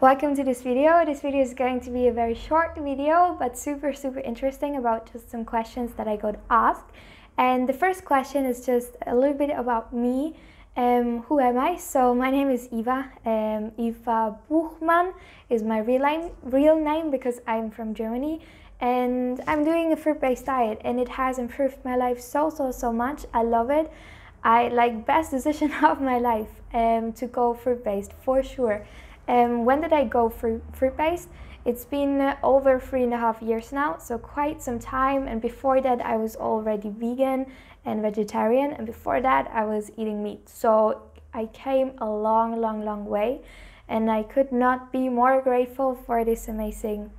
Welcome to this video. This video is going to be a very short video but super super interesting about just some questions that I got asked. And the first question is just a little bit about me. Um, who am I? So my name is Eva. Um, Eva Buchmann is my real name, real name because I'm from Germany and I'm doing a fruit-based diet and it has improved my life so so so much. I love it. I like best decision of my life um, to go fruit-based for sure. Um, when did I go fruit, fruit based? It's been over three and a half years now, so quite some time. And before that, I was already vegan and vegetarian. And before that, I was eating meat. So I came a long, long, long way. And I could not be more grateful for this amazing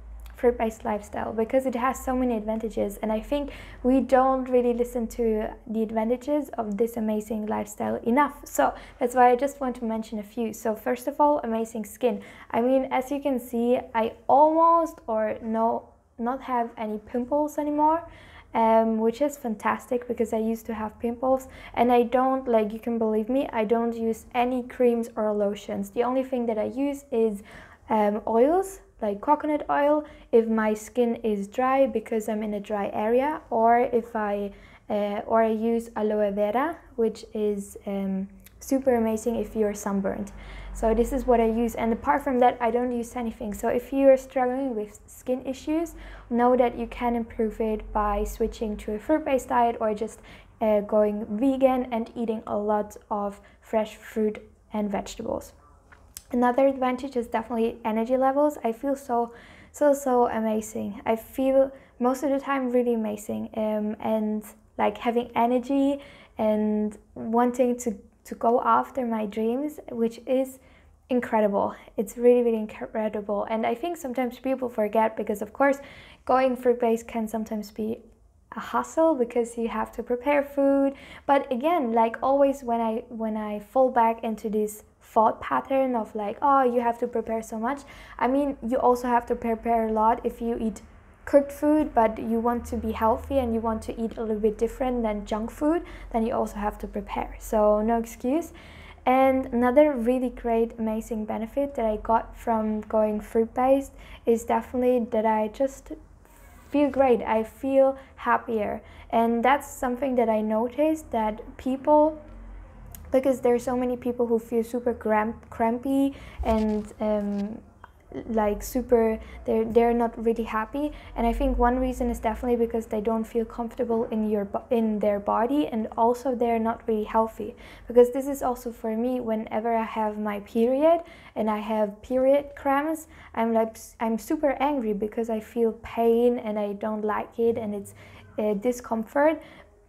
fruit based lifestyle because it has so many advantages. And I think we don't really listen to the advantages of this amazing lifestyle enough. So that's why I just want to mention a few. So, first of all, amazing skin. I mean, as you can see, I almost or no, not have any pimples anymore. Um, which is fantastic because I used to have pimples and I don't like you can believe me I don't use any creams or lotions the only thing that I use is um, oils like coconut oil if my skin is dry because I'm in a dry area or if I uh, or I use aloe vera which is um, super amazing if you're sunburned so this is what I use and apart from that I don't use anything so if you're struggling with skin issues know that you can improve it by switching to a fruit-based diet or just uh, going vegan and eating a lot of fresh fruit and vegetables. Another advantage is definitely energy levels. I feel so, so, so amazing. I feel most of the time really amazing um, and like having energy and wanting to, to go after my dreams, which is incredible. It's really, really incredible. And I think sometimes people forget because, of course, going for base can sometimes be a hustle because you have to prepare food but again like always when i when i fall back into this thought pattern of like oh you have to prepare so much i mean you also have to prepare a lot if you eat cooked food but you want to be healthy and you want to eat a little bit different than junk food then you also have to prepare so no excuse and another really great amazing benefit that i got from going fruit based is definitely that i just feel great i feel happier and that's something that i noticed that people because there are so many people who feel super cramp- crampy and um, like super they're they're not really happy and i think one reason is definitely because they don't feel comfortable in your in their body and also they're not really healthy because this is also for me whenever i have my period and i have period cramps i'm like i'm super angry because i feel pain and i don't like it and it's uh, discomfort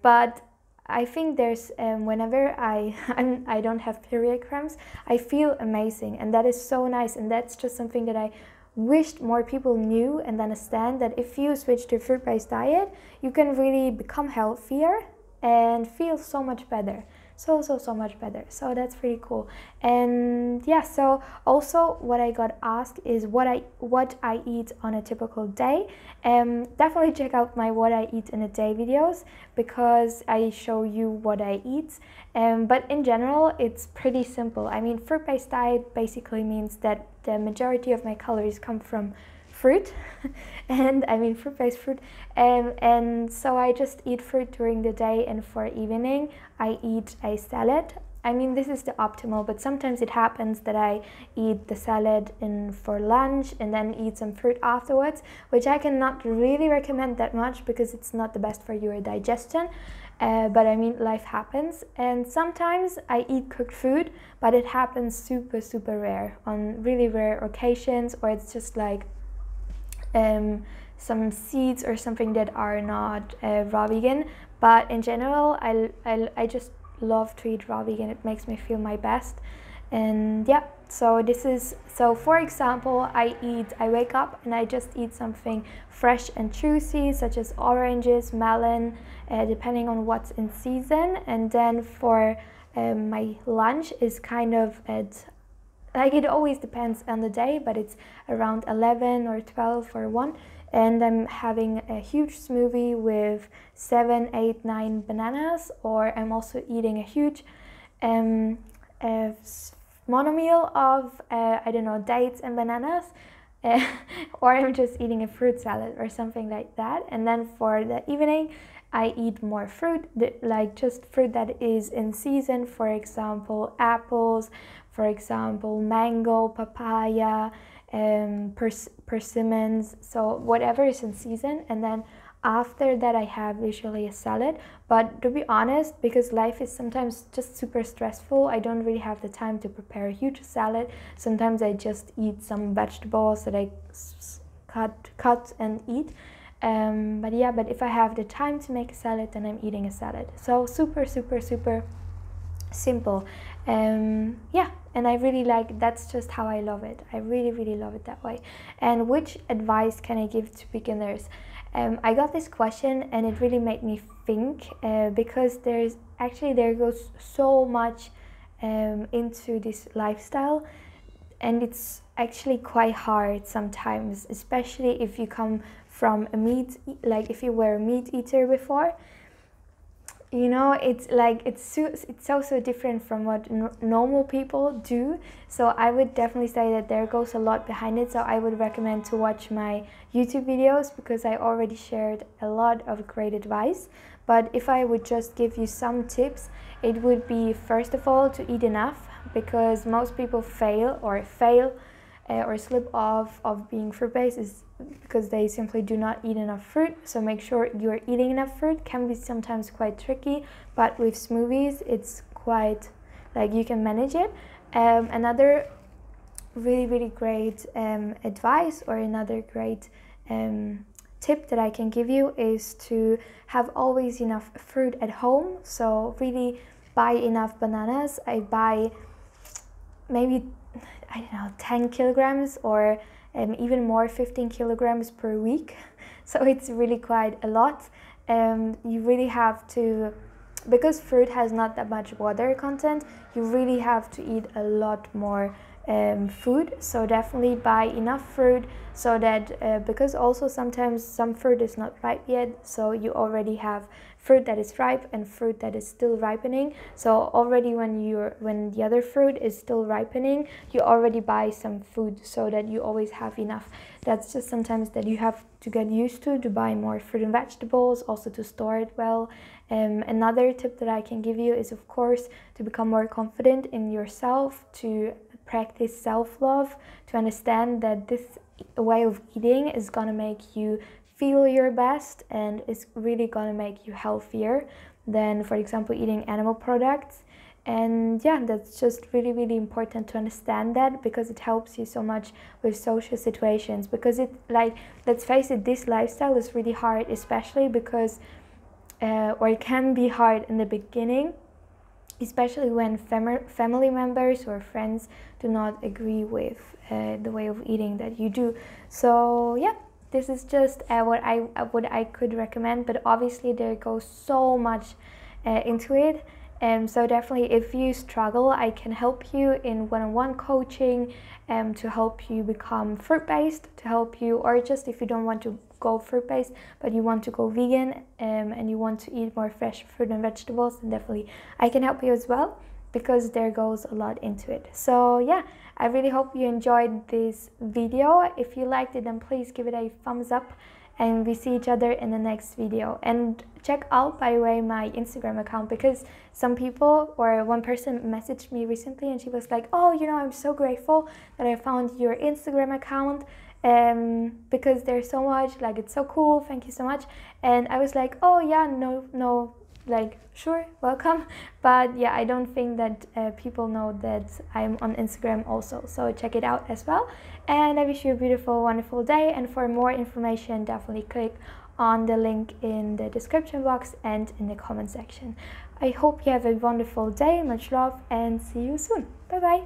but I think there's um, whenever I I'm, I do not have period cramps, I feel amazing, and that is so nice, and that's just something that I wished more people knew and understand that if you switch to a fruit-based diet, you can really become healthier and feel so much better so so so much better so that's pretty cool and yeah so also what i got asked is what i what i eat on a typical day um definitely check out my what i eat in a day videos because i show you what i eat um but in general it's pretty simple i mean fruit-based diet basically means that the majority of my calories come from fruit and I mean fruit-based fruit um, and so I just eat fruit during the day and for evening I eat a salad I mean, this is the optimal, but sometimes it happens that I eat the salad in for lunch and then eat some fruit afterwards, which I cannot really recommend that much because it's not the best for your digestion. Uh, but I mean, life happens, and sometimes I eat cooked food, but it happens super, super rare on really rare occasions, or it's just like um, some seeds or something that are not uh, raw vegan. But in general, I, I, I just love to eat raw vegan. It makes me feel my best. And yeah, so this is so for example, I eat I wake up and I just eat something fresh and juicy such as oranges, melon, uh, depending on what's in season. And then for um, my lunch is kind of at uh, like it always depends on the day but it's around 11 or 12 or 1 and i'm having a huge smoothie with 7 8 9 bananas or i'm also eating a huge um, a monomeal of uh, i don't know dates and bananas or i'm just eating a fruit salad or something like that and then for the evening I eat more fruit, like just fruit that is in season, for example, apples, for example, mango, papaya, um, pers- persimmons, so whatever is in season. And then after that, I have usually a salad. But to be honest, because life is sometimes just super stressful, I don't really have the time to prepare a huge salad. Sometimes I just eat some vegetables that I cut, cut and eat. Um, but yeah, but if I have the time to make a salad, then I'm eating a salad. So super, super, super simple. Um, yeah, and I really like that's just how I love it. I really, really love it that way. And which advice can I give to beginners? Um, I got this question and it really made me think uh, because there's actually there goes so much um, into this lifestyle and it's actually quite hard sometimes, especially if you come from a meat like if you were a meat eater before you know it's like it's so it's so so different from what n- normal people do so i would definitely say that there goes a lot behind it so i would recommend to watch my youtube videos because i already shared a lot of great advice but if i would just give you some tips it would be first of all to eat enough because most people fail or fail uh, or slip off of being fruit based is because they simply do not eat enough fruit. So make sure you're eating enough fruit. Can be sometimes quite tricky, but with smoothies, it's quite like you can manage it. Um, another really really great um, advice or another great um, tip that I can give you is to have always enough fruit at home. So really buy enough bananas. I buy maybe I don't know, 10 kilograms or um, even more 15 kilograms per week. So it's really quite a lot. Um, you really have to, because fruit has not that much water content, you really have to eat a lot more um, food. So definitely buy enough fruit so that, uh, because also sometimes some fruit is not ripe yet, so you already have fruit that is ripe and fruit that is still ripening so already when you're when the other fruit is still ripening you already buy some food so that you always have enough that's just sometimes that you have to get used to to buy more fruit and vegetables also to store it well um, another tip that i can give you is of course to become more confident in yourself to practice self-love to understand that this way of eating is going to make you feel your best and it's really gonna make you healthier than, for example, eating animal products. And yeah, that's just really, really important to understand that because it helps you so much with social situations. Because it, like, let's face it, this lifestyle is really hard, especially because, uh, or it can be hard in the beginning, especially when fam- family members or friends do not agree with uh, the way of eating that you do. So, yeah, this is just uh, what I uh, what I could recommend but obviously there goes so much uh, into it um, so definitely if you struggle I can help you in one-on-one -on -one coaching um, to help you become fruit-based to help you or just if you don't want to go fruit-based but you want to go vegan um, and you want to eat more fresh fruit and vegetables then definitely I can help you as well because there goes a lot into it. So yeah, I really hope you enjoyed this video. If you liked it, then please give it a thumbs up and we see each other in the next video. And check out, by the way, my Instagram account because some people or one person messaged me recently and she was like, oh, you know, I'm so grateful that I found your Instagram account um, because there's so much, like it's so cool, thank you so much. And I was like, oh yeah, no, no, like sure welcome but yeah i don't think that uh, people know that i'm on instagram also so check it out as well and i wish you a beautiful wonderful day and for more information definitely click on the link in the description box and in the comment section i hope you have a wonderful day much love and see you soon bye bye